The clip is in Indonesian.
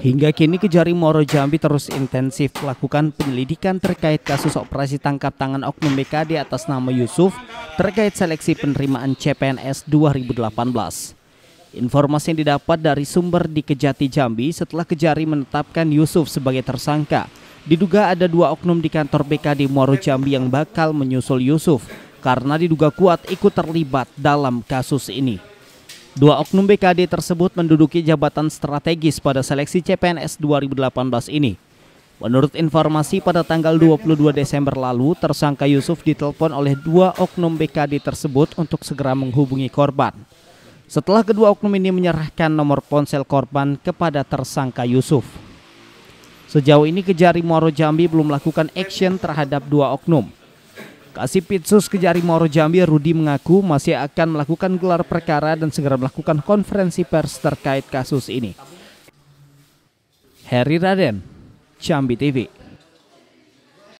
Hingga kini Kejari Moro Jambi terus intensif melakukan penyelidikan terkait kasus operasi tangkap tangan Oknum BKD atas nama Yusuf terkait seleksi penerimaan CPNS 2018. Informasi yang didapat dari sumber di Kejati Jambi setelah Kejari menetapkan Yusuf sebagai tersangka. Diduga ada dua oknum di kantor BKD Muaro Jambi yang bakal menyusul Yusuf karena diduga kuat ikut terlibat dalam kasus ini. Dua oknum BKD tersebut menduduki jabatan strategis pada seleksi CPNS 2018 ini. Menurut informasi pada tanggal 22 Desember lalu, tersangka Yusuf ditelepon oleh dua oknum BKD tersebut untuk segera menghubungi korban. Setelah kedua oknum ini menyerahkan nomor ponsel korban kepada tersangka Yusuf. Sejauh ini Kejari Moro Jambi belum melakukan action terhadap dua oknum. Kasipitsus Kejari Moro Jambi Rudi mengaku masih akan melakukan gelar perkara dan segera melakukan konferensi pers terkait kasus ini. Heri Raden, Jambi TV.